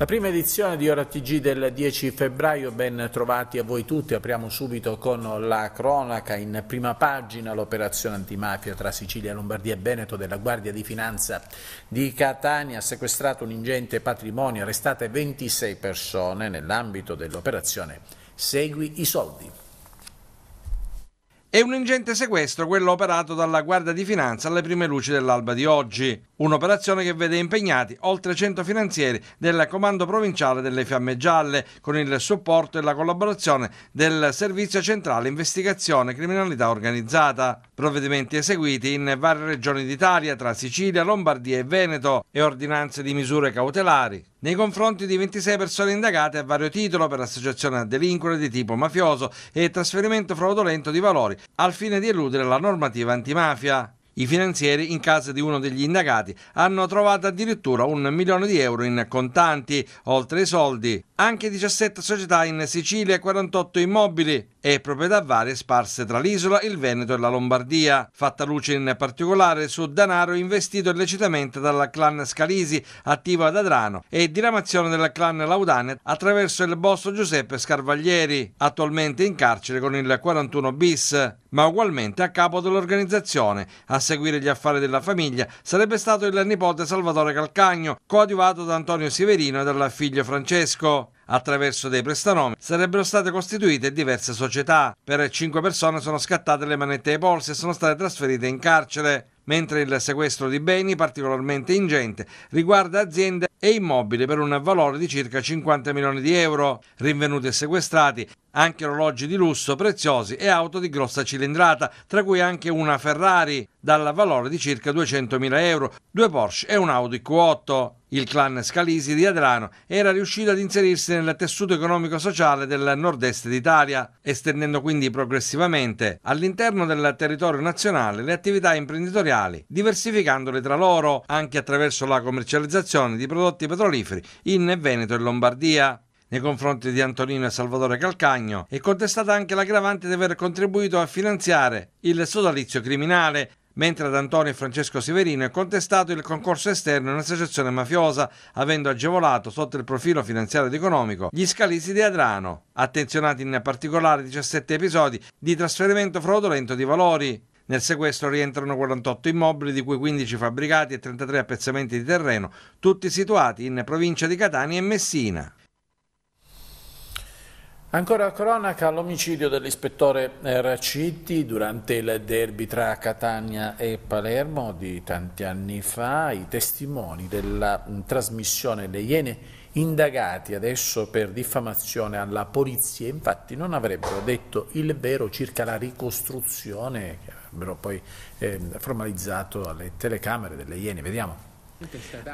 La prima edizione di Ora TG del 10 febbraio, ben trovati a voi tutti, apriamo subito con la cronaca in prima pagina l'operazione antimafia tra Sicilia, Lombardia e Veneto della Guardia di Finanza di Catania ha sequestrato un ingente patrimonio, arrestate 26 persone nell'ambito dell'operazione Segui i soldi e un ingente sequestro, quello operato dalla Guardia di Finanza alle prime luci dell'alba di oggi. Un'operazione che vede impegnati oltre 100 finanzieri del Comando Provinciale delle Fiamme Gialle, con il supporto e la collaborazione del Servizio Centrale Investigazione Criminalità Organizzata. Provvedimenti eseguiti in varie regioni d'Italia, tra Sicilia, Lombardia e Veneto, e ordinanze di misure cautelari, nei confronti di 26 persone indagate a vario titolo per associazione a delinquere di tipo mafioso e trasferimento fraudolento di valori al fine di eludere la normativa antimafia. I finanzieri, in casa di uno degli indagati, hanno trovato addirittura un milione di euro in contanti, oltre ai soldi anche 17 società in Sicilia, 48 immobili e proprietà varie sparse tra l'isola, il Veneto e la Lombardia. Fatta luce in particolare su denaro investito illecitamente dal clan Scalisi, attivo ad Adrano, e diramazione del clan Laudane attraverso il boss Giuseppe Scarvaglieri, attualmente in carcere con il 41 bis, ma ugualmente a capo dell'organizzazione. A seguire gli affari della famiglia sarebbe stato il nipote Salvatore Calcagno, coadiuvato da Antonio Severino e dal figlio Francesco. Attraverso dei prestanomi sarebbero state costituite diverse società. Per cinque persone sono scattate le manette ai polsi e sono state trasferite in carcere, mentre il sequestro di beni, particolarmente ingente, riguarda aziende e immobili per un valore di circa 50 milioni di euro, rinvenuti e sequestrati anche orologi di lusso preziosi e auto di grossa cilindrata, tra cui anche una Ferrari dal valore di circa 200 mila euro, due Porsche e un Audi Q8. Il clan Scalisi di Adrano era riuscito ad inserirsi nel tessuto economico-sociale del nord-est d'Italia, estendendo quindi progressivamente all'interno del territorio nazionale le attività imprenditoriali, diversificandole tra loro anche attraverso la commercializzazione di prodotti petroliferi in Veneto e Lombardia nei confronti di Antonino e Salvatore Calcagno è contestata anche l'aggravante di aver contribuito a finanziare il sodalizio criminale mentre ad Antonio e Francesco Severino è contestato il concorso esterno in un'associazione mafiosa, avendo agevolato sotto il profilo finanziario ed economico gli scalisi di Adrano, attenzionati in particolare 17 episodi di trasferimento fraudolento di valori. Nel sequestro rientrano 48 immobili, di cui 15 fabbricati e 33 appezzamenti di terreno, tutti situati in provincia di Catania e Messina. Ancora a cronaca l'omicidio dell'ispettore Racitti durante il derby tra Catania e Palermo di tanti anni fa. I testimoni della mm, trasmissione Le Iene indagati adesso per diffamazione alla polizia infatti non avrebbero detto il vero circa la ricostruzione che avrebbero poi eh, formalizzato alle telecamere delle Iene. Vediamo.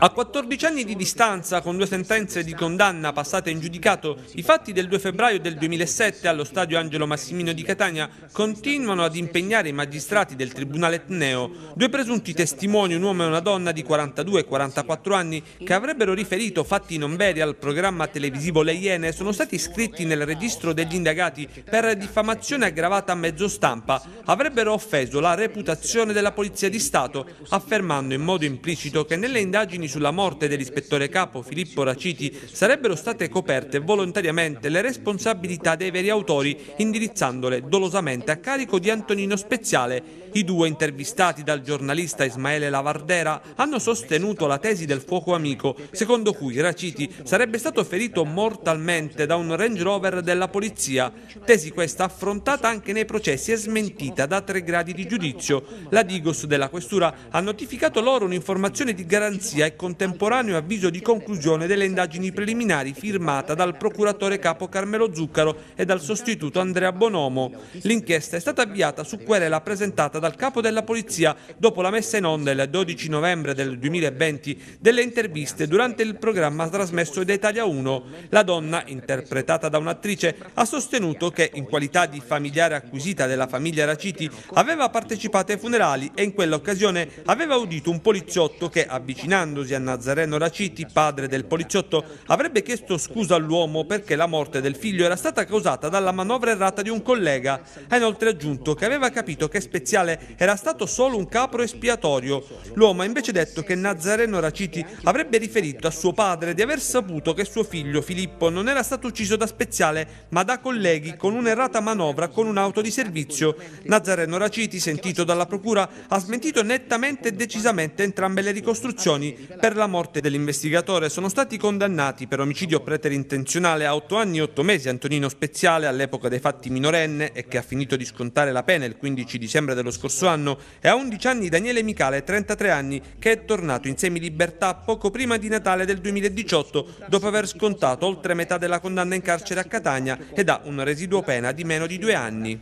A 14 anni di distanza, con due sentenze di condanna passate in giudicato, i fatti del 2 febbraio del 2007 allo stadio Angelo Massimino di Catania continuano ad impegnare i magistrati del Tribunale Etneo. Due presunti testimoni, un uomo e una donna di 42 e 44 anni, che avrebbero riferito fatti non veri al programma televisivo Le Iene, sono stati iscritti nel registro degli indagati per diffamazione aggravata a mezzo stampa. Avrebbero offeso la reputazione della Polizia di Stato, affermando in modo implicito che nelle le indagini sulla morte dell'ispettore capo Filippo Raciti sarebbero state coperte volontariamente le responsabilità dei veri autori, indirizzandole dolosamente a carico di Antonino Speziale i due intervistati dal giornalista Ismaele Lavardera hanno sostenuto la tesi del fuoco amico, secondo cui Raciti sarebbe stato ferito mortalmente da un Range Rover della polizia, tesi questa affrontata anche nei processi e smentita da tre gradi di giudizio. La Digos della Questura ha notificato loro un'informazione di garanzia e contemporaneo avviso di conclusione delle indagini preliminari firmata dal procuratore capo Carmelo Zuccaro e dal sostituto Andrea Bonomo. L'inchiesta è stata avviata su querela presentata da dal capo della polizia dopo la messa in onda il 12 novembre del 2020 delle interviste durante il programma trasmesso da Italia 1. La donna, interpretata da un'attrice, ha sostenuto che in qualità di familiare acquisita della famiglia Raciti aveva partecipato ai funerali e in quell'occasione aveva udito un poliziotto che, avvicinandosi a Nazareno Raciti, padre del poliziotto, avrebbe chiesto scusa all'uomo perché la morte del figlio era stata causata dalla manovra errata di un collega. Ha inoltre aggiunto che aveva capito che Speziale era stato solo un capro espiatorio. L'uomo ha invece detto che Nazareno Raciti avrebbe riferito a suo padre di aver saputo che suo figlio Filippo non era stato ucciso da Speziale, ma da colleghi con un'errata manovra con un'auto di servizio. Nazareno Raciti, sentito dalla procura, ha smentito nettamente e decisamente entrambe le ricostruzioni. Per la morte dell'investigatore sono stati condannati per omicidio preterintenzionale a 8 anni e 8 mesi Antonino Speziale all'epoca dei fatti minorenne e che ha finito di scontare la pena il 15 dicembre dello scorso anno e a 11 anni Daniele Micale, 33 anni, che è tornato in semilibertà poco prima di Natale del 2018 dopo aver scontato oltre metà della condanna in carcere a Catania ed ha un residuo pena di meno di due anni.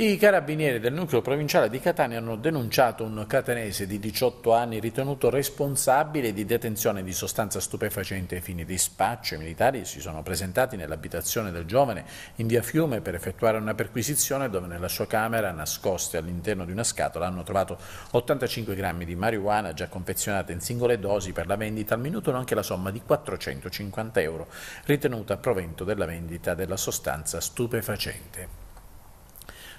I carabinieri del nucleo provinciale di Catania hanno denunciato un catanese di 18 anni ritenuto responsabile di detenzione di sostanza stupefacente ai fini di spaccio. I militari si sono presentati nell'abitazione del giovane in via Fiume per effettuare una perquisizione dove nella sua camera, nascoste all'interno di una scatola, hanno trovato 85 grammi di marijuana già confezionata in singole dosi per la vendita al minuto, nonché la somma di 450 euro ritenuta provento della vendita della sostanza stupefacente.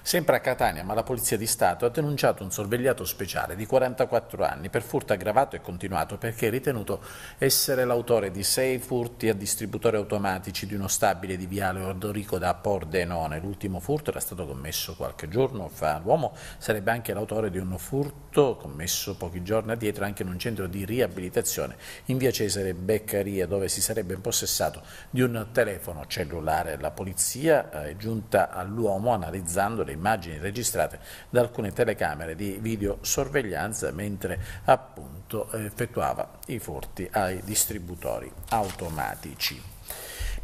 Sempre a Catania, ma la Polizia di Stato ha denunciato un sorvegliato speciale di 44 anni per furto aggravato e continuato perché è ritenuto essere l'autore di sei furti a distributori automatici di uno stabile di Viale Ordorico da Pordenone. L'ultimo furto era stato commesso qualche giorno fa. L'uomo sarebbe anche l'autore di un furto commesso pochi giorni addietro anche in un centro di riabilitazione in via Cesare Beccaria dove si sarebbe impossessato di un telefono cellulare. La polizia è giunta all'uomo analizzando le le immagini registrate da alcune telecamere di videosorveglianza mentre appunto effettuava i furti ai distributori automatici.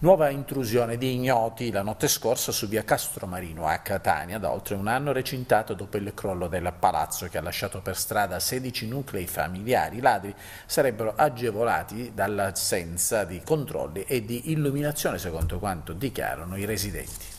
Nuova intrusione di ignoti la notte scorsa su via Castromarino a Catania, da oltre un anno recintato dopo il crollo del palazzo che ha lasciato per strada 16 nuclei familiari. I ladri sarebbero agevolati dall'assenza di controlli e di illuminazione, secondo quanto dichiarano i residenti.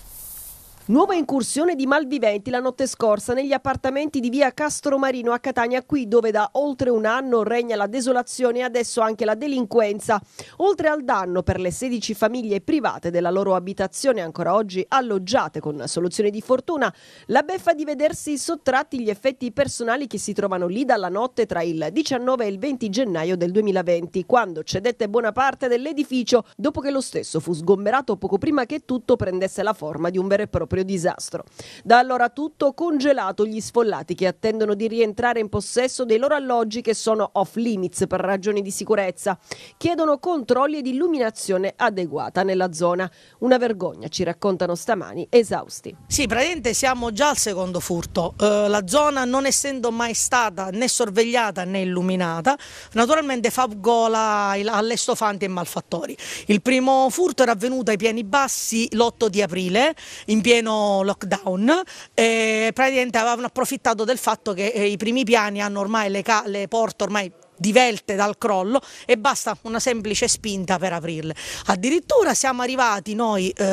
Nuova incursione di malviventi la notte scorsa negli appartamenti di via Castromarino a Catania, qui dove da oltre un anno regna la desolazione e adesso anche la delinquenza. Oltre al danno per le 16 famiglie private della loro abitazione ancora oggi alloggiate con soluzione di fortuna, la beffa di vedersi sottratti gli effetti personali che si trovano lì dalla notte tra il 19 e il 20 gennaio del 2020, quando cedette buona parte dell'edificio dopo che lo stesso fu sgomberato poco prima che tutto prendesse la forma di un vero e proprio proprio disastro. Da allora tutto congelato, gli sfollati che attendono di rientrare in possesso dei loro alloggi che sono off limits per ragioni di sicurezza. Chiedono controlli ed illuminazione adeguata nella zona. Una vergogna, ci raccontano stamani esausti. Sì, praticamente siamo già al secondo furto. Uh, la zona non essendo mai stata né sorvegliata né illuminata, naturalmente fa gola all'estofanti e malfattori. Il primo furto era avvenuto ai piani bassi l'8 di aprile in pieno pieno lockdown, eh, praticamente avevano approfittato del fatto che eh, i primi piani hanno ormai le, ca- le porte ormai divelte dal crollo e basta una semplice spinta per aprirle. Addirittura siamo arrivati noi eh,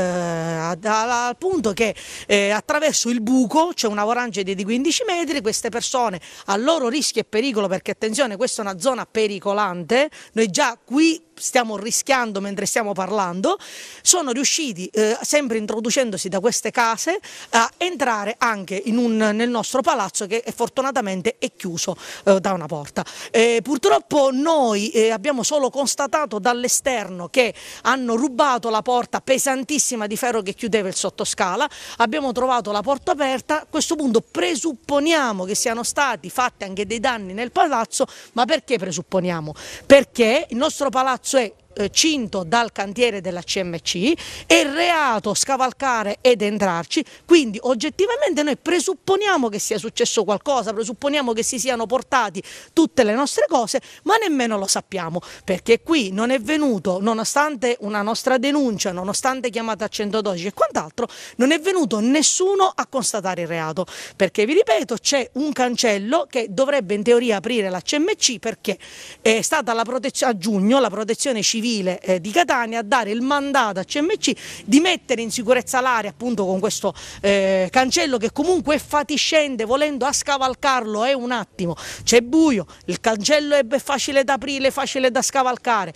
al punto che eh, attraverso il buco c'è cioè una vorange di 15 metri, queste persone a loro rischio e pericolo perché attenzione questa è una zona pericolante, noi già qui stiamo rischiando mentre stiamo parlando, sono riusciti, eh, sempre introducendosi da queste case, a entrare anche un, nel nostro palazzo che fortunatamente è chiuso eh, da una porta. Eh, purtroppo noi eh, abbiamo solo constatato dall'esterno che hanno rubato la porta pesantissima di ferro che chiudeva il sottoscala, abbiamo trovato la porta aperta, a questo punto presupponiamo che siano stati fatti anche dei danni nel palazzo, ma perché presupponiamo? Perché il nostro palazzo 所以。Eh, cinto dal cantiere della CMC, è reato scavalcare ed entrarci, quindi oggettivamente noi presupponiamo che sia successo qualcosa, presupponiamo che si siano portati tutte le nostre cose, ma nemmeno lo sappiamo, perché qui non è venuto, nonostante una nostra denuncia, nonostante chiamata a 112 e quant'altro, non è venuto nessuno a constatare il reato, perché vi ripeto c'è un cancello che dovrebbe in teoria aprire la CMC perché è stata la protezione a giugno, la protezione civile Civile eh, di Catania a dare il mandato a CMC di mettere in sicurezza l'area appunto con questo eh, cancello che comunque è fatiscente, volendo a scavalcarlo è eh, un attimo, c'è buio, il cancello è facile da aprire, facile da scavalcare,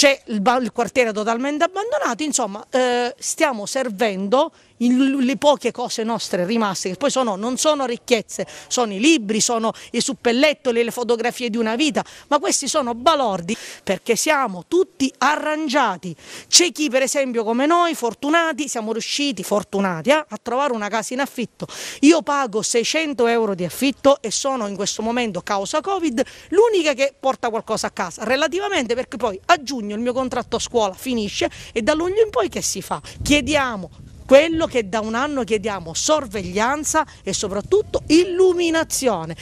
c'è il, il, quartiere totalmente abbandonato, insomma eh, stiamo servendo le poche cose nostre rimaste, che poi sono, non sono ricchezze, sono i libri, sono i suppellettoli, le fotografie di una vita, ma questi sono balordi perché siamo tutti arrangiati. C'è chi per esempio come noi, fortunati, siamo riusciti, fortunati, eh, a trovare una casa in affitto. Io pago 600 euro di affitto e sono in questo momento, causa Covid, l'unica che porta qualcosa a casa, relativamente perché poi a giugno giugno il mio contratto a scuola finisce e da luglio in poi che si fa? Chiediamo quello che da un anno chiediamo, sorveglianza e soprattutto illuminazione.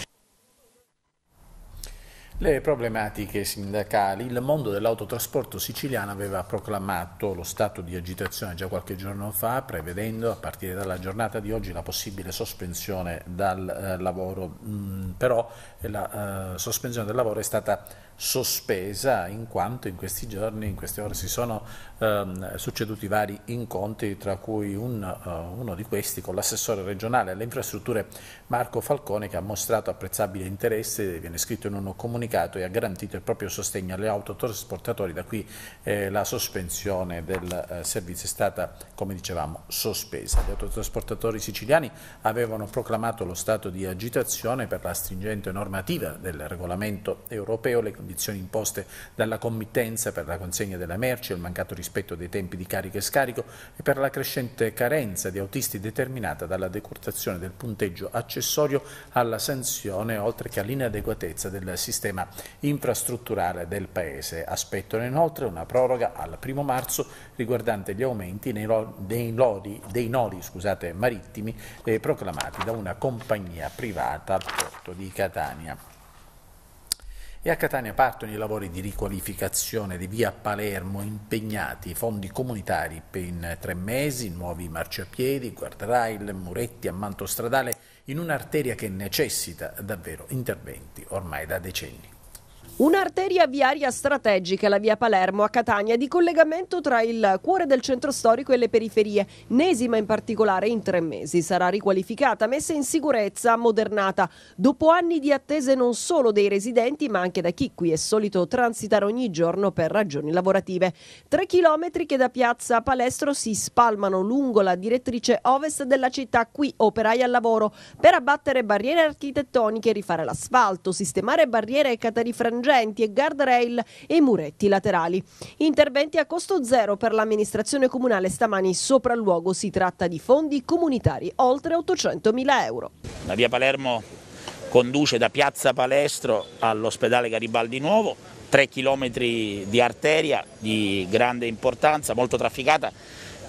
Le problematiche sindacali, il mondo dell'autotrasporto siciliano aveva proclamato lo stato di agitazione già qualche giorno fa, prevedendo a partire dalla giornata di oggi la possibile sospensione dal eh, lavoro, mm, però eh, la eh, sospensione del lavoro è stata sospesa in quanto in questi giorni, in queste ore si sono ehm, succeduti vari incontri tra cui un, uh, uno di questi con l'assessore regionale alle infrastrutture Marco Falcone che ha mostrato apprezzabile interesse, viene scritto in un comunicato e ha garantito il proprio sostegno alle autotrasportatori da qui eh, la sospensione del eh, servizio è stata come dicevamo sospesa. Gli autotrasportatori siciliani avevano proclamato lo stato di agitazione per la stringente normativa del regolamento europeo, le condizioni imposte dalla committenza per la consegna della merce, il mancato rispetto dei tempi di carica e scarico e per la crescente carenza di autisti determinata dalla decurtazione del punteggio accessorio alla sanzione oltre che all'inadeguatezza del sistema infrastrutturale del Paese. Aspettano inoltre una proroga al 1 marzo riguardante gli aumenti nei, dei, lodi, dei nodi scusate, marittimi eh, proclamati da una compagnia privata al porto di Catania e a Catania partono i lavori di riqualificazione di via Palermo impegnati fondi comunitari per in tre mesi, nuovi marciapiedi, guardrail, muretti, a manto stradale in un'arteria che necessita davvero interventi ormai da decenni. Un'arteria viaria strategica, la via Palermo a Catania, di collegamento tra il cuore del centro storico e le periferie, nesima in particolare in tre mesi. Sarà riqualificata, messa in sicurezza, modernata, dopo anni di attese non solo dei residenti ma anche da chi qui è solito transitare ogni giorno per ragioni lavorative. Tre chilometri che da piazza Palestro si spalmano lungo la direttrice ovest della città, qui operai al lavoro, per abbattere barriere architettoniche, rifare l'asfalto, sistemare barriere e catarifrangenti sorgenti e guardrail e muretti laterali. Interventi a costo zero per l'amministrazione comunale stamani sopra il luogo. Si tratta di fondi comunitari, oltre 800 mila euro. La via Palermo conduce da Piazza Palestro all'ospedale Garibaldi Nuovo, 3 km di arteria di grande importanza, molto trafficata,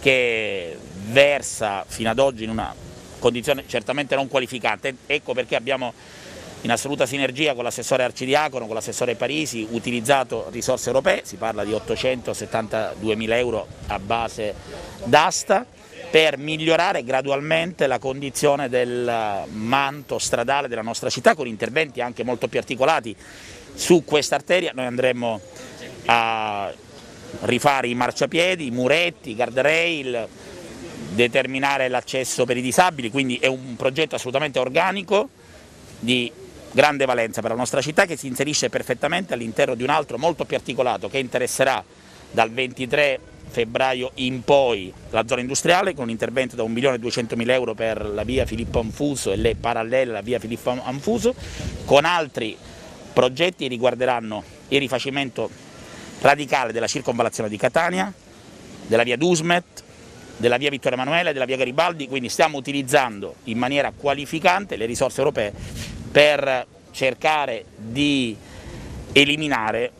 che versa fino ad oggi in una condizione certamente non qualificante. Ecco perché abbiamo in assoluta sinergia con l'assessore Arcidiacono, con l'assessore Parisi, utilizzato risorse europee, si parla di 872 mila euro a base d'asta, per migliorare gradualmente la condizione del manto stradale della nostra città con interventi anche molto più articolati. Su questa arteria noi andremo a rifare i marciapiedi, i muretti, i guardrail, determinare l'accesso per i disabili, quindi è un progetto assolutamente organico di grande valenza per la nostra città che si inserisce perfettamente all'interno di un altro molto più articolato che interesserà dal 23 febbraio in poi la zona industriale con un intervento da 1.200.000 euro per la via Filippo Anfuso e le parallele alla via Filippo Anfuso con altri progetti riguarderanno il rifacimento radicale della circonvalazione di Catania, della via Dusmet, della via Vittorio Emanuele, della via Garibaldi, quindi stiamo utilizzando in maniera qualificante le risorse europee per cercare di eliminare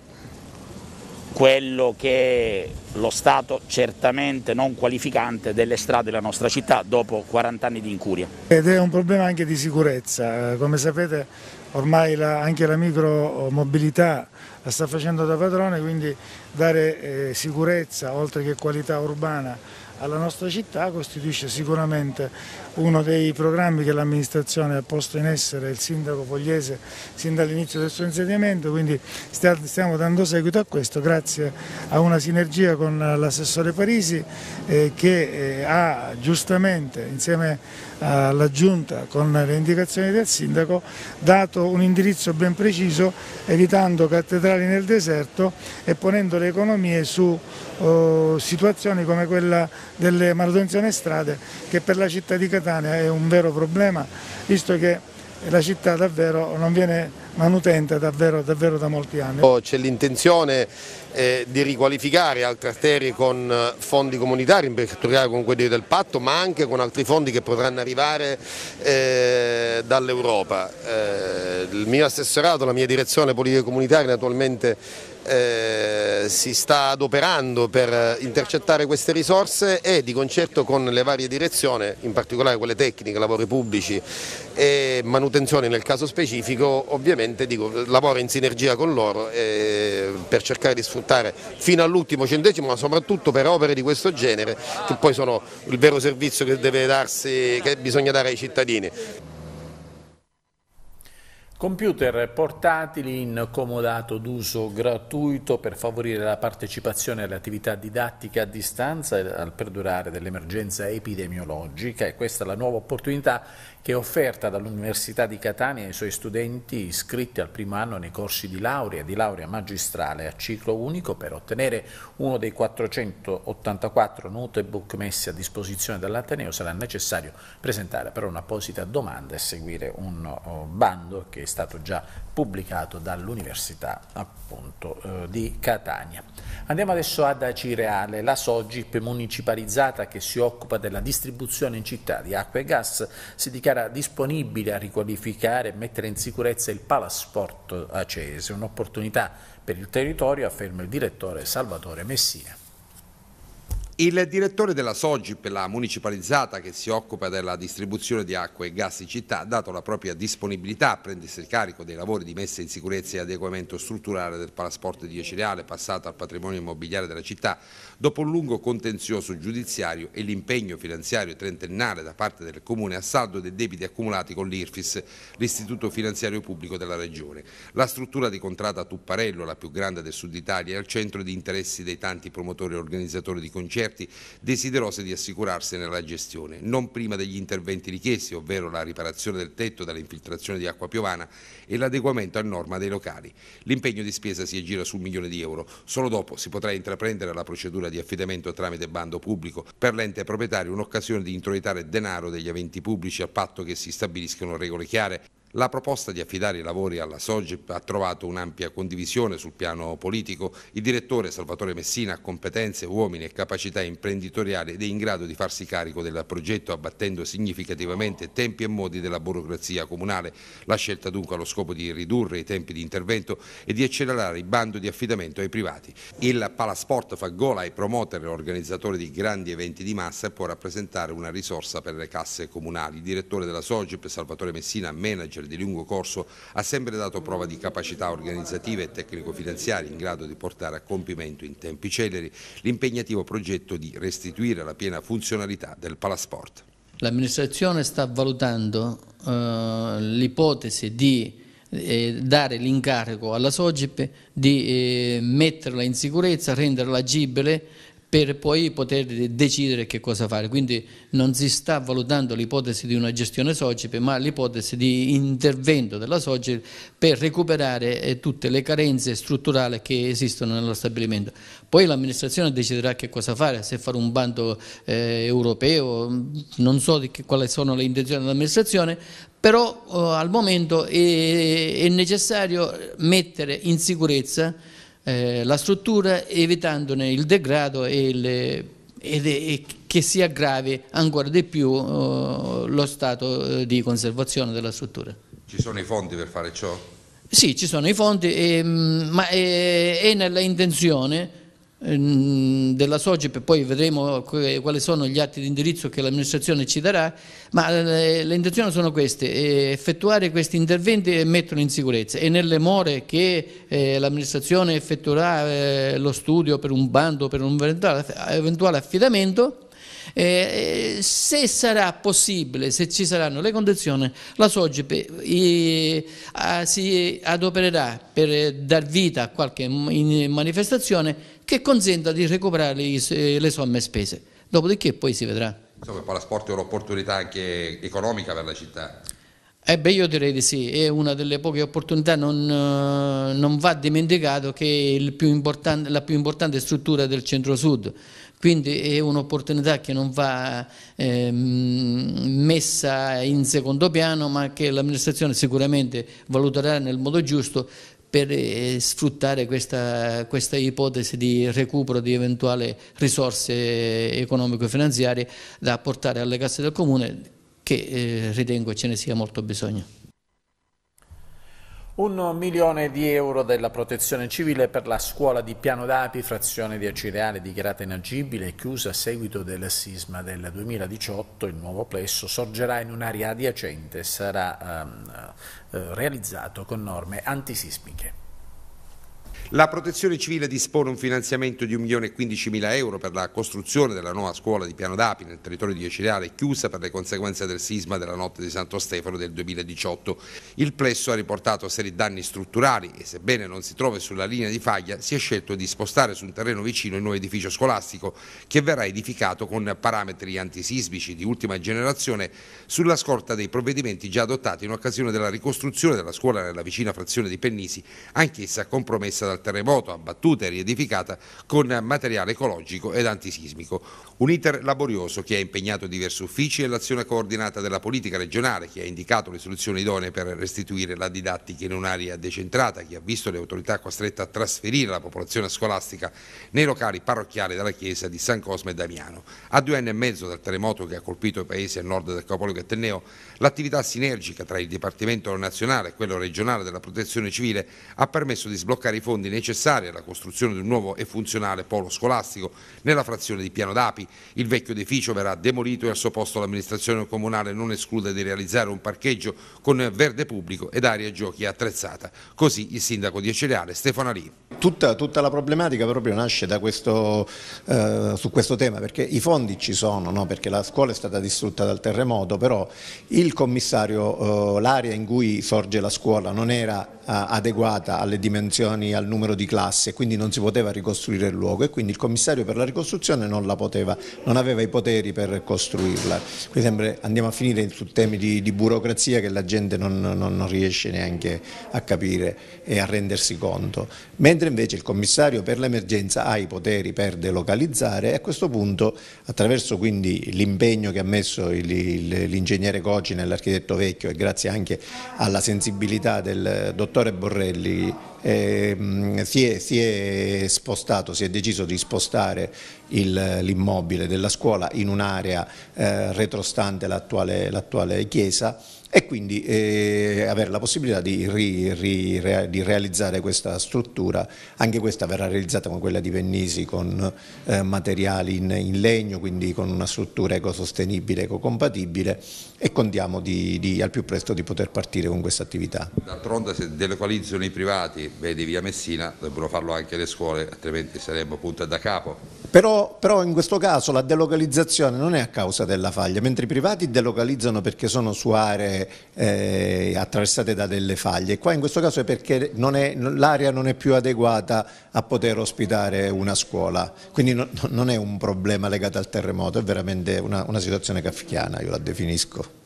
quello che è lo stato certamente non qualificante delle strade della nostra città dopo 40 anni di incuria. Ed è un problema anche di sicurezza, come sapete ormai la, anche la micromobilità la sta facendo da padrone, quindi dare eh, sicurezza oltre che qualità urbana alla nostra città costituisce sicuramente uno dei programmi che l'amministrazione ha posto in essere, il sindaco Pogliese, sin dall'inizio del suo insediamento, quindi stiamo dando seguito a questo grazie a una sinergia con l'assessore Parisi eh, che eh, ha giustamente insieme alla Giunta con le indicazioni del sindaco dato un indirizzo ben preciso evitando cattedrali nel deserto e ponendo le economie su oh, situazioni come quella delle manutenzioni strade che per la città di Catania Catania è un vero problema, visto che la città davvero non viene manutente davvero, davvero da molti anni. Oh, c'è l'intenzione eh, di riqualificare altre arterie con eh, fondi comunitari, in particolare con quelli del patto, ma anche con altri fondi che potranno arrivare eh, dall'Europa. Eh, il mio assessorato, la mia direzione politiche comunitaria naturalmente eh, si sta adoperando per eh, intercettare queste risorse e di concerto con le varie direzioni, in particolare quelle tecniche, lavori pubblici e manutenzione nel caso specifico, ovviamente gente dico, lavora in sinergia con loro eh, per cercare di sfruttare fino all'ultimo centesimo ma soprattutto per opere di questo genere che poi sono il vero servizio che, deve darsi, che bisogna dare ai cittadini. Computer portatili in comodato d'uso gratuito per favorire la partecipazione alle attività didattiche a distanza e al perdurare dell'emergenza epidemiologica e questa è la nuova opportunità che è offerta dall'Università di Catania ai suoi studenti iscritti al primo anno nei corsi di laurea, di laurea magistrale a ciclo unico per ottenere uno dei 484 notebook messi a disposizione dall'Ateneo sarà necessario presentare però un'apposita domanda e seguire un oh, bando che è stato già pubblicato dall'Università appunto, eh, di Catania. Andiamo adesso ad Acireale, la Sogip municipalizzata che si occupa della distribuzione in città di acqua e gas si dichiara era disponibile a riqualificare e mettere in sicurezza il Palasport Acese, un'opportunità per il territorio, afferma il direttore Salvatore Messina. Il direttore della Sogip, la municipalizzata che si occupa della distribuzione di acqua e gas in città, ha dato la propria disponibilità a prendersi il carico dei lavori di messa in sicurezza e adeguamento strutturale del palasporto di Cereale passato al patrimonio immobiliare della città, dopo un lungo contenzioso giudiziario e l'impegno finanziario trentennale da parte del Comune a saldo dei debiti accumulati con l'IRFIS, l'Istituto Finanziario Pubblico della Regione. La struttura di contrada Tupparello, la più grande del sud Italia, è al centro di interessi dei tanti promotori e organizzatori di concerti esperti, desiderosi di assicurarsene la gestione, non prima degli interventi richiesti, ovvero la riparazione del tetto dall'infiltrazione di acqua piovana e l'adeguamento a norma dei locali. L'impegno di spesa si aggira su un milione di euro. Solo dopo si potrà intraprendere la procedura di affidamento tramite bando pubblico. Per l'ente proprietario un'occasione di introitare denaro degli aventi pubblici a patto che si stabiliscano regole chiare la proposta di affidare i lavori alla Sogip ha trovato un'ampia condivisione sul piano politico. Il direttore Salvatore Messina ha competenze, uomini e capacità imprenditoriali ed è in grado di farsi carico del progetto abbattendo significativamente tempi e modi della burocrazia comunale. La scelta dunque ha lo scopo di ridurre i tempi di intervento e di accelerare il bando di affidamento ai privati. Il Palasport fa gola ai promoter e organizzatori di grandi eventi di massa e può rappresentare una risorsa per le casse comunali. Il direttore della Sogip Salvatore Messina, manager manager di lungo corso, ha sempre dato prova di capacità organizzative e tecnico-finanziarie in grado di portare a compimento in tempi celeri l'impegnativo progetto di restituire la piena funzionalità del Palasport. L'amministrazione sta valutando eh, l'ipotesi di eh, dare l'incarico alla Sogip di eh, metterla in sicurezza, renderla agibile per poi poter decidere che cosa fare. Quindi non si sta valutando l'ipotesi di una gestione SOGIP, ma l'ipotesi di intervento della SOGIP per recuperare eh, tutte le carenze strutturali che esistono nello stabilimento. Poi l'amministrazione deciderà che cosa fare, se fare un bando eh, europeo, mm, non so che, quali sono le intenzioni dell'amministrazione, però eh, al momento è, è necessario mettere in sicurezza eh, la struttura evitandone il degrado e, le, e, de, e che si aggravi ancora di più eh, lo stato eh, di conservazione della struttura. Ci sono i fondi per fare ciò? Sì, ci sono i fondi, e, ehm, ma è, eh, è nella intenzione Ehm, della Sogip, poi vedremo quali sono gli atti di indirizzo che l'amministrazione ci darà, ma eh, le intenzioni sono queste, eh, effettuare questi interventi e metterlo in sicurezza e nelle more che eh, l'amministrazione effettuerà lo studio per un bando, per un eventuale affidamento, se sarà possibile, se ci saranno le condizioni, la Sogip si adopererà per dar vita a qualche manifestazione che consenta di recuperare eh, le somme spese. Dopodiché poi si vedrà. Insomma, Palasport è un'opportunità anche economica per la città. Eh beh, io direi di sì, è una delle poche opportunità, non, eh, non va dimenticato che è più la più importante struttura del centro-sud, quindi è un'opportunità che non va eh, messa in secondo piano, ma che l'amministrazione sicuramente valuterà nel modo giusto per eh, sfruttare questa, questa, ipotesi di recupero di eventuali risorse economico-finanziarie da portare alle casse del Comune che eh, ritengo ce ne sia molto bisogno. Un milione di euro della protezione civile per la scuola di Piano d'Api, frazione di Acireale dichiarata inagibile e chiusa a seguito del sisma del 2018. Il nuovo plesso sorgerà in un'area adiacente e sarà ehm, eh, realizzato con norme antisismiche. La protezione civile dispone un finanziamento di 1.015.000 euro per la costruzione della nuova scuola di Piano d'Api nel territorio di Ecireale, chiusa per le conseguenze del sisma della notte di Santo Stefano del 2018. Il plesso ha riportato seri danni strutturali e sebbene non si trovi sulla linea di faglia, si è scelto di spostare su un terreno vicino il nuovo edificio scolastico che verrà edificato con parametri antisismici di ultima generazione sulla scorta dei provvedimenti già adottati in occasione della ricostruzione della scuola nella vicina frazione di Pennisi, anch'essa compromessa dal terremoto abbattuta e riedificata con materiale ecologico ed antisismico. Un iter laborioso che ha impegnato diversi uffici e l'azione coordinata della politica regionale che ha indicato le soluzioni idonee per restituire la didattica in un'area decentrata che ha visto le autorità costrette a trasferire la popolazione scolastica nei locali parrocchiali della chiesa di San Cosme e Damiano. A due anni e mezzo dal terremoto che ha colpito i paesi a nord del capoluogo etneo, l'attività sinergica tra il Dipartimento nazionale e quello regionale della protezione civile ha permesso di sbloccare i fondi quindi necessaria la costruzione di un nuovo e funzionale polo scolastico nella frazione di Piano d'Api. Il vecchio edificio verrà demolito e al suo posto l'amministrazione comunale non esclude di realizzare un parcheggio con verde pubblico ed aria giochi attrezzata. Così il sindaco di Eceleare, Stefano Ali. Tutta, tutta, la problematica proprio nasce questo, eh, su questo tema perché i fondi ci sono, no? perché la scuola è stata distrutta dal terremoto, però il commissario, eh, l'area in cui sorge la scuola non era eh, adeguata alle dimensioni al numero di classi e quindi non si poteva ricostruire il luogo e quindi il commissario per la ricostruzione non, la poteva, non aveva i poteri per costruirla. Qui sempre andiamo a finire su temi di, di burocrazia che la gente non, non, non riesce neanche a capire e a rendersi conto, mentre invece il commissario per l'emergenza ha i poteri per delocalizzare e a questo punto attraverso quindi l'impegno che ha messo l'ingegnere Cocci nell'architetto Vecchio e grazie anche alla sensibilità del dottor Dottore Borrelli, eh, si, è, si, è, spostato, si è deciso di spostare l'immobile della scuola in un'area eh, retrostante l'attuale chiesa e quindi eh, avere la possibilità di, ri, ri, rea, di, realizzare questa struttura, anche questa verrà realizzata come quella di Vennisi con eh, materiali in, in, legno, quindi con una struttura ecosostenibile, ecocompatibile e contiamo di, di, al più presto di poter partire con questa attività. D'altronde se delocalizzano i privati, vedi via Messina, dovrebbero farlo anche le scuole, altrimenti saremmo punta da capo. Però, però, in questo caso la delocalizzazione non è a causa della faglia, mentre i privati delocalizzano perché sono su aree eh, attraversate da delle faglie. Qua in questo caso è perché l'area non è più adeguata a poter ospitare una scuola. Quindi no, non è un problema legato al terremoto, è veramente una, una situazione kafkiana, io la definisco.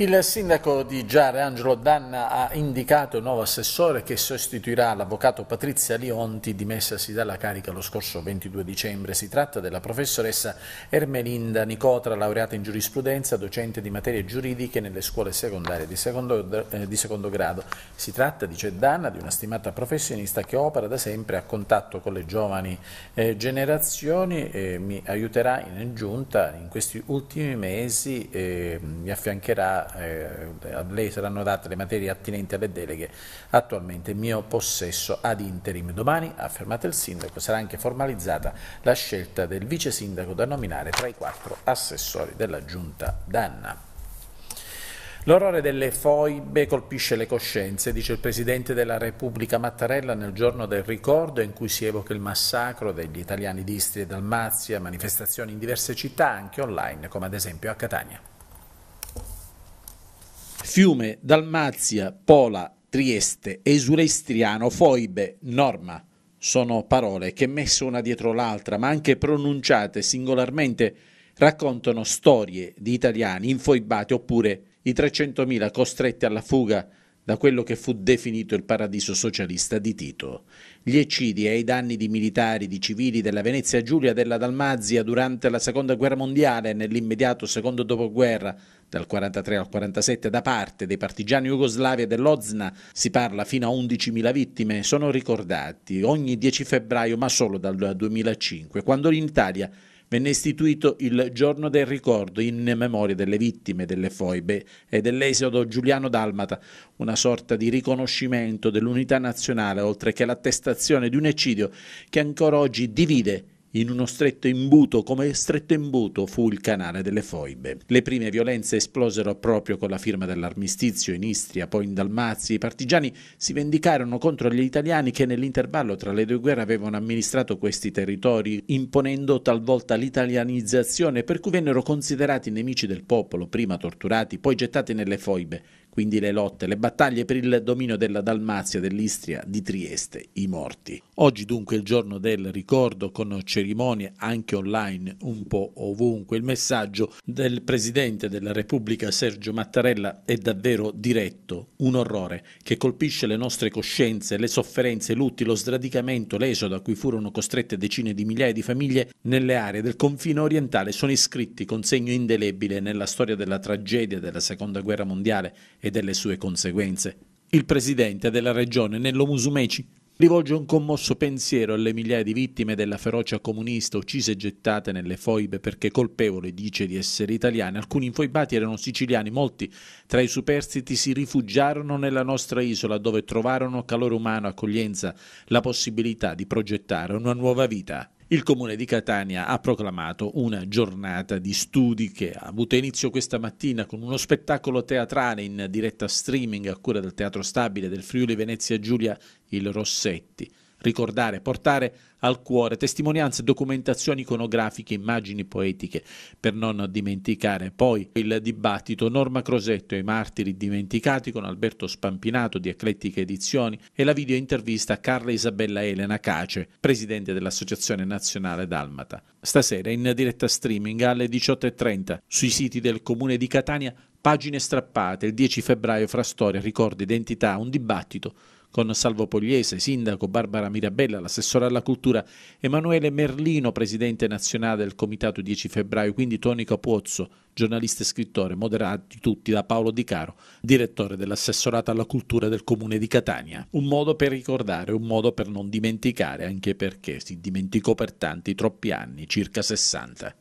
Il sindaco di Giare, Angelo Danna, ha indicato il nuovo assessore che sostituirà l'avvocato Patrizia Lionti, dimessasi dalla carica lo scorso 22 dicembre. Si tratta della professoressa Ermelinda Nicotra, laureata in giurisprudenza, docente di materie giuridiche nelle scuole secondarie di secondo, eh, di secondo grado. Si tratta, dice Danna, di una stimata professionista che opera da sempre a contatto con le giovani eh, generazioni e mi aiuterà in giunta in questi ultimi mesi, e eh, mi affiancherà eh, a lei saranno date le materie attinenti alle deleghe attualmente in mio possesso ad interim. Domani, ha affermato il sindaco, sarà anche formalizzata la scelta del vice sindaco da nominare tra i quattro assessori della giunta d'Anna. L'orrore delle foibe colpisce le coscienze, dice il Presidente della Repubblica Mattarella nel giorno del ricordo in cui si evoca il massacro degli italiani di Istria e Dalmazia, manifestazioni in diverse città anche online come ad esempio a Catania. Fiume, Dalmazia, Pola, Trieste, Esurestriano, Foibe, Norma. Sono parole che messe una dietro l'altra, ma anche pronunciate singolarmente, raccontano storie di italiani infoibati oppure i 300.000 costretti alla fuga da quello che fu definito il paradiso socialista di Tito. Gli eccidi e i danni di militari, di civili della Venezia Giulia e della Dalmazia durante la Seconda Guerra Mondiale e nell'immediato secondo dopoguerra dal 43 al 47 da parte dei partigiani jugoslavi e dell'Ozna, si parla fino a 11.000 vittime, sono ricordati ogni 10 febbraio ma solo dal 2005, quando in Italia venne istituito il Giorno del Ricordo in memoria delle vittime delle foibe e dell'esodo Giuliano Dalmata, una sorta di riconoscimento dell'unità nazionale oltre che l'attestazione di un eccidio che ancora oggi divide in uno stretto imbuto, come stretto imbuto, fu il canale delle foibe. Le prime violenze esplosero proprio con la firma dell'armistizio in Istria, poi in Dalmazia. I partigiani si vendicarono contro gli italiani che nell'intervallo tra le due guerre avevano amministrato questi territori, imponendo talvolta l'italianizzazione, per cui vennero considerati nemici del popolo, prima torturati, poi gettati nelle foibe, quindi le lotte, le battaglie per il dominio della Dalmazia, dell'Istria, di Trieste, i morti. Oggi dunque il giorno del ricordo con cerimonie anche online un po' ovunque. Il messaggio del Presidente della Repubblica Sergio Mattarella è davvero diretto, un orrore che colpisce le nostre coscienze, le sofferenze, i lutti, lo sradicamento, l'esodo a cui furono costrette decine di migliaia di famiglie nelle aree del confine orientale sono iscritti con segno indelebile nella storia della tragedia della Seconda Guerra Mondiale e e delle sue conseguenze. Il presidente della regione Nello Musumeci rivolge un commosso pensiero alle migliaia di vittime della ferocia comunista uccise e gettate nelle foibe perché colpevole, dice, di essere italiane. Alcuni infoibati erano siciliani, molti tra i superstiti si rifugiarono nella nostra isola dove trovarono calore umano, accoglienza, la possibilità di progettare una nuova vita il Comune di Catania ha proclamato una giornata di studi che ha avuto inizio questa mattina con uno spettacolo teatrale in diretta streaming a cura del Teatro Stabile del Friuli Venezia Giulia Il Rossetti ricordare, portare al cuore testimonianze, documentazioni iconografiche, immagini poetiche, per non dimenticare poi il dibattito Norma Crosetto e i martiri dimenticati con Alberto Spampinato di Eclettica Edizioni e la videointervista a Carla Isabella Elena Cace, presidente dell'Associazione Nazionale Dalmata. Stasera in diretta streaming alle 18.30 sui siti del Comune di Catania, pagine strappate, il 10 febbraio fra storia, ricordi, identità, un dibattito con Salvo Pogliese, sindaco Barbara Mirabella, l'assessore alla cultura, Emanuele Merlino, presidente nazionale del comitato 10 febbraio, quindi Toni Capuozzo, giornalista e scrittore, moderati tutti da Paolo Di Caro, direttore dell'assessorato alla cultura del comune di Catania. Un modo per ricordare, un modo per non dimenticare, anche perché si dimenticò per tanti, troppi anni, circa 60.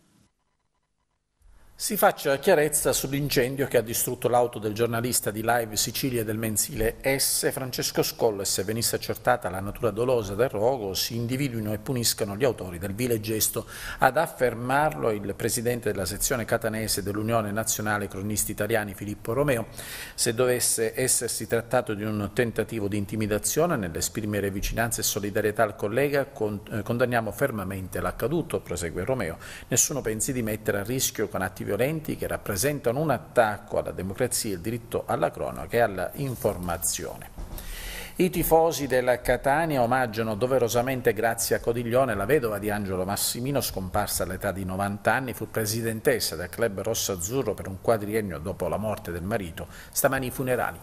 Si faccia chiarezza sull'incendio che ha distrutto l'auto del giornalista di Live Sicilia del mensile S. Francesco Scollo e se venisse accertata la natura dolosa del rogo si individuino e puniscano gli autori del vile gesto. Ad affermarlo il presidente della sezione catanese dell'Unione Nazionale Cronisti Italiani Filippo Romeo. Se dovesse essersi trattato di un tentativo di intimidazione nell'esprimere vicinanza e solidarietà al collega con, eh, condanniamo fermamente l'accaduto, prosegue Romeo. Nessuno pensi di mettere a rischio con attività violenti che rappresentano un attacco alla democrazia, il diritto alla cronaca e all'informazione. I tifosi della Catania omaggiano doverosamente Grazia Codiglione, la vedova di Angelo Massimino, scomparsa all'età di 90 anni, fu presidentessa del club rosso-azzurro per un quadriennio dopo la morte del marito, stamani i funerali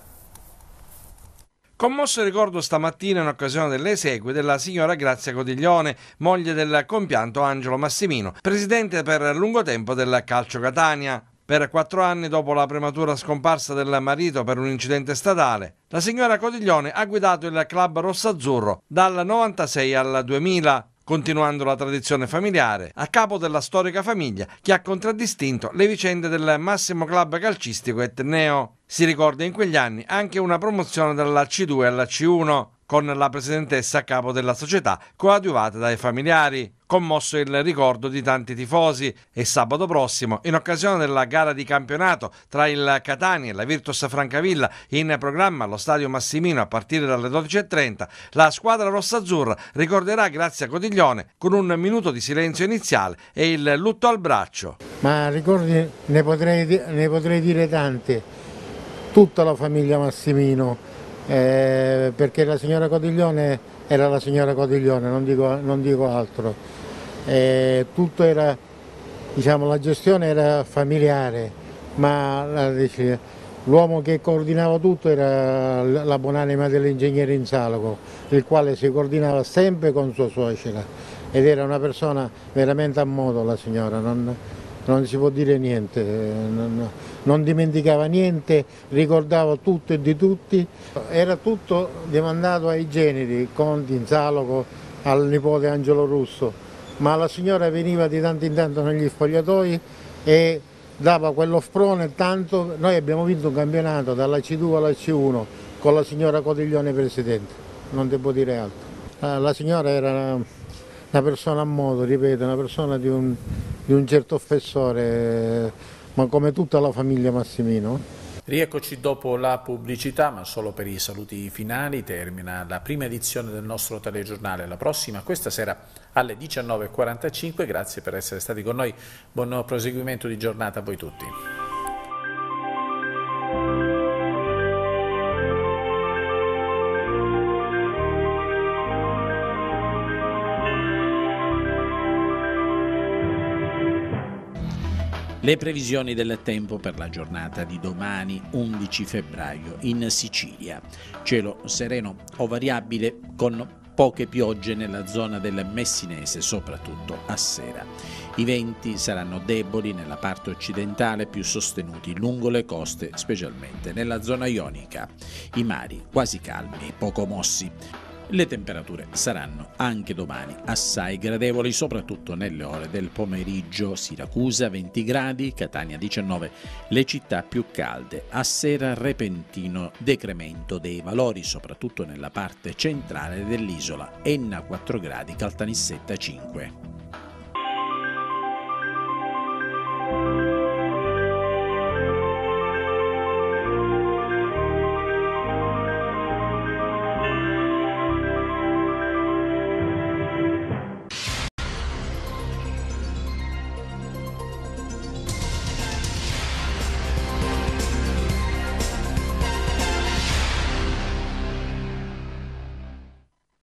Commosso ricordo stamattina in occasione dell'esegue della signora Grazia Codiglione, moglie del compianto Angelo Massimino, presidente per lungo tempo del Calcio Catania. Per quattro anni dopo la prematura scomparsa del marito per un incidente statale, la signora Codiglione ha guidato il club rossazzurro dal 96 al 2000, continuando la tradizione familiare, a capo della storica famiglia che ha contraddistinto le vicende del massimo club calcistico etneo. Si ricorda in quegli anni anche una promozione dalla C2 alla C1 con la presidentessa a capo della società, coadiuvata dai familiari. Commosso il ricordo di tanti tifosi e sabato prossimo, in occasione della gara di campionato tra il Catania e la Virtus Francavilla, in programma allo Stadio Massimino a partire dalle 12.30, la squadra rossazzurra ricorderà Grazia Codiglione con un minuto di silenzio iniziale e il lutto al braccio. Ma ricordi ne potrei, ne potrei dire tanti, tutta la famiglia Massimino eh, perché la signora Codiglione era la signora Codiglione, non dico, non dico altro. Eh, era, diciamo, la gestione era familiare, ma l'uomo che coordinava tutto era la buonanima dell'ingegnere Insaloco, il quale si coordinava sempre con sua suocera ed era una persona veramente a modo la signora. Non, non si può dire niente, non, non, dimenticava niente, ricordava tutto e di tutti, era tutto demandato ai generi, Conti, Insaloco, al nipote Angelo Russo, ma la signora veniva di tanto in tanto negli spogliatoi e dava quello sprone tanto, noi abbiamo vinto un campionato dalla C2 alla C1 con la signora Cotiglione Presidente, non devo dire altro. La signora era una persona a modo, ripeto, una persona di un, di un certo professore, ma come tutta la famiglia Massimino. Rieccoci dopo la pubblicità, ma solo per i saluti finali. Termina la prima edizione del nostro telegiornale. La prossima, questa sera alle 19.45. Grazie per essere stati con noi. Buon proseguimento di giornata a voi tutti. Le previsioni del tempo per la giornata di domani 11 febbraio in Sicilia. Cielo sereno o variabile con poche piogge nella zona del Messinese, soprattutto a sera. I venti saranno deboli nella parte occidentale, più sostenuti lungo le coste, specialmente nella zona ionica. I mari quasi calmi, poco mossi. Le temperature saranno anche domani assai gradevoli, soprattutto nelle ore del pomeriggio. Siracusa 20 gradi, Catania 19, le città più calde. A sera repentino decremento dei valori, soprattutto nella parte centrale dell'isola. Enna 4 gradi, Caltanissetta 5.